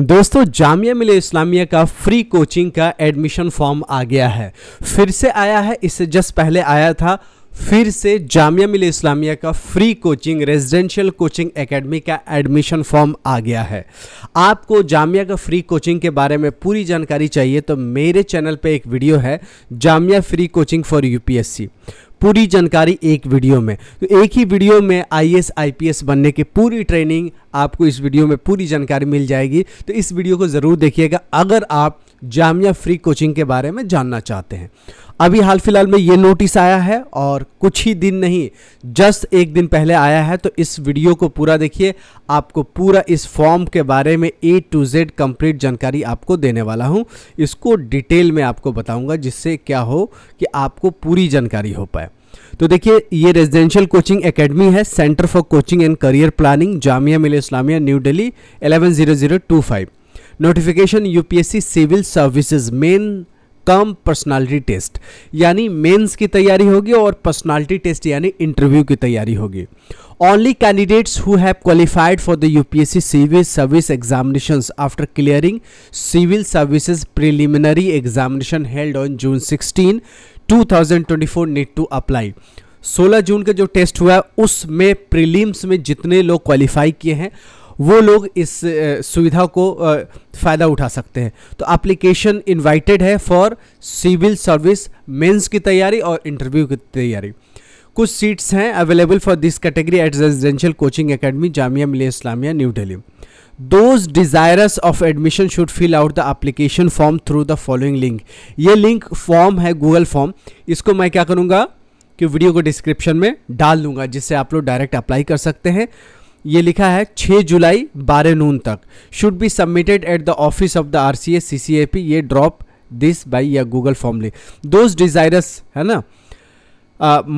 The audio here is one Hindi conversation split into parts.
दोस्तों जामिया मिले इस्लामिया का फ्री कोचिंग का एडमिशन फॉर्म आ गया है फिर से आया है इससे जस्ट पहले आया था फिर से जामिया मिले इस्लामिया का free coaching residential coaching academy का एडमिशन फॉर्म आ गया है आपको जामिया का फ्री कोचिंग के बारे में पूरी जानकारी चाहिए तो मेरे चैनल पे एक वीडियो है Jamia free coaching for UPSC पूरी जानकारी एक वीडियो में तो एक ही वीडियो में आईएएस आईपीएस बनने की पूरी ट्रेनिंग आपको इस वीडियो में पूरी जानकारी मिल जाएगी तो इस वीडियो को ज़रूर देखिएगा अगर आप जामिया फ्री कोचिंग के बारे में जानना चाहते हैं अभी हाल फिलहाल में ये नोटिस आया है और कुछ ही दिन नहीं जस्ट एक दिन पहले आया है तो इस वीडियो को पूरा देखिए आपको पूरा इस फॉर्म के बारे में ए टू जेड कंप्लीट जानकारी आपको देने वाला हूँ इसको डिटेल में आपको बताऊँगा जिससे क्या हो कि आपको पूरी जानकारी हो पाए तो देखिए ये रेजिडेंशियल कोचिंग एकेडमी है centre for coaching and career planning Jamia Millia Islamia new Delhi eleven zero zero two five notification UPSC civil services main cum personality test यानी मेंस की तैयारी होगी और पर्सनालिटी टेस्ट यानी इंटरव्यू की तैयारी होगी only candidates who have qualified for the UPSC civil service examination after clearing civil services preliminary examination held on June sixteen two thousand twenty four need to apply सोलह जून का जो टेस्ट हुआ है उसमें प्रिलिम्स में जितने लोग क्वालिफाई किए हैं वो लोग इस सुविधा को फ़ायदा उठा सकते हैं तो एप्लीकेशन इनवाइटेड है फॉर सिविल सर्विस मेंस की तैयारी और इंटरव्यू की तैयारी कुछ सीट्स हैं available for this category at residential coaching academy Jamia Millia Islamia new Delhi those desirous of admission should fill out the application form through the following link ये लिंक फॉर्म है गूगल फॉर्म इसको मैं क्या करूँगा कि वीडियो को डिस्क्रिप्शन में डाल दूंगा जिससे आप लोग डायरेक्ट अप्लाई कर सकते हैं ये लिखा है 6 जुलाई बारह नून तक should be submitted at the office of the R C C A P ये ड्रॉप दिस बाई या गूगल फॉर्म ले दो डिजायरस है ना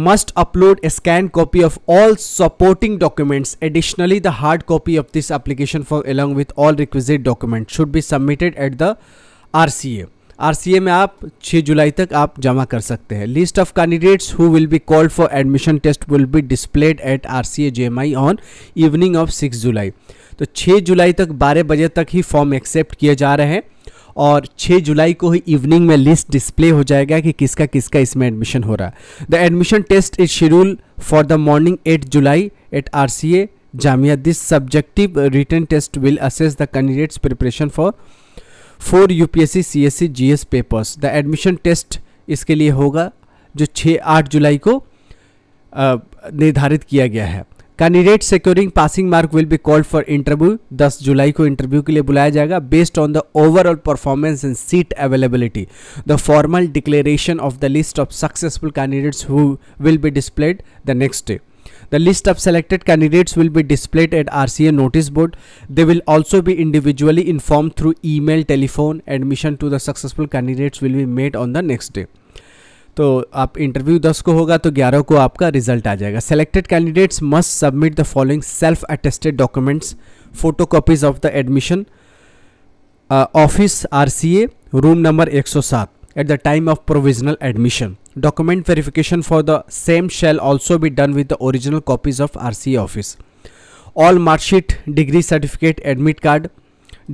must upload a scan copy of all supporting documents additionally the hard copy of this application for along with all requisite document should be submitted at the R C A RCA में आप 6 जुलाई तक आप जमा कर सकते हैं list of candidates who will be called for admission test will be displayed at RCA JMI on evening of 6 July तो 6 जुलाई तक 12 बजे तक ही फॉर्म एक्सेप्ट किए जा रहे हैं और 6 जुलाई को ही इवनिंग में लिस्ट डिस्प्ले हो जाएगा कि किसका किसका इसमें एडमिशन हो रहा है the admission test is schedule for the morning 8 July at R C A Jamia this subjective written test will assess the candidates preparation for for U P S C S C G S papers the admission test इसके लिए होगा जो 6 आठ जुलाई को निर्धारित किया गया है candidate securing passing mark will be called for interview 10 जुलाई को इंटरव्यू के लिए बुलाया जाएगा based on the overall performance and seat availability the formal declaration of the list of successful candidates who will be displayed the next day The list of selected candidates will be displayed at RCA notice board. They will also be individually informed through email, telephone. Admission to the successful candidates will be made on the next day. तो आप इंटरव्यू 10 को होगा तो 11 को आपका रिजल्ट आ जाएगा selected candidates must submit the following self attested documents photo copies of the admission office RCA room number 107 at the time of provisional admission document verification for the same shall also be done with the original copies of RCA office. All mark sheet, degree certificate, admit card,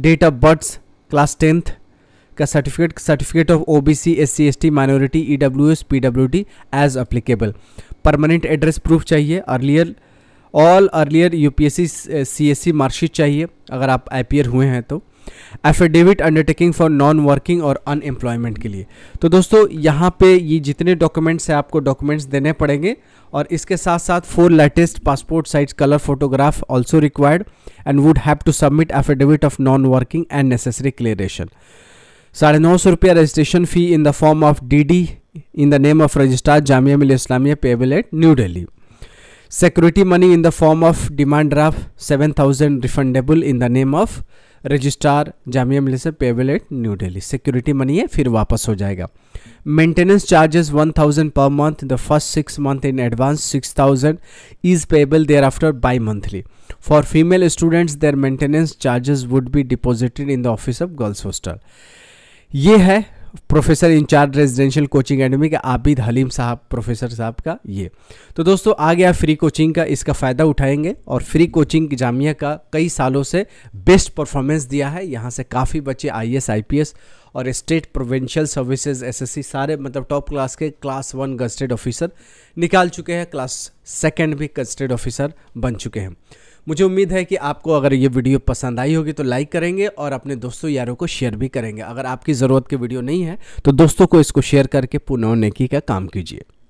date of birth, class 10th का certificate, certificate of OBC SC ST minority EWS PWD as applicable permanent address proof चाहिए earlier all earlier UPSC CSC marksheet चाहिए अगर आप IPR हुए हैं तो affidavit undertaking for non working और अनएम्प्लॉयमेंट के लिए तो दोस्तों यहाँ पे ये जितने डॉक्यूमेंट्स हैं आपको डॉक्यूमेंट्स देने पड़ेंगे और इसके साथ साथ four latest passport size colour photograph also required and would have to submit affidavit of non working and necessary clearance साढ़े नौ सौ रुपया registration fee in the form of D D in the name of registrar Jamia Millia Islamia payable at new Delhi security money in the form of demand draft 7000 refundable in the name of registrar Jamia Millia से payable at new Delhi security money है फिर वापस हो जाएगा maintenance charges 1000 per month the first six month in advance 6000 is payable thereafter bi monthly for female students their maintenance charges would be deposited in the office of girls hostel ये है professor incharge residential coaching academy के आबिद हलीम साहब प्रोफेसर साहब का ये तो दोस्तों आ गया फ्री कोचिंग का इसका फ़ायदा उठाएंगे और फ्री कोचिंग जामिया का कई सालों से बेस्ट परफॉर्मेंस दिया है यहाँ से काफ़ी बच्चे आई एस आई और स्टेट प्रोविंशियल सर्विसेज एसएससी सारे मतलब टॉप क्लास के क्लास वन गजटेड ऑफिसर निकाल चुके हैं क्लास सेकेंड भी गजस्टेड ऑफिसर बन चुके हैं मुझे उम्मीद है कि आपको अगर ये वीडियो पसंद आई होगी तो लाइक करेंगे और अपने दोस्तों यारों को शेयर भी करेंगे अगर आपकी ज़रूरत की वीडियो नहीं है तो दोस्तों को इसको शेयर करके पुनः नेकी का काम कीजिए